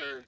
Twitter.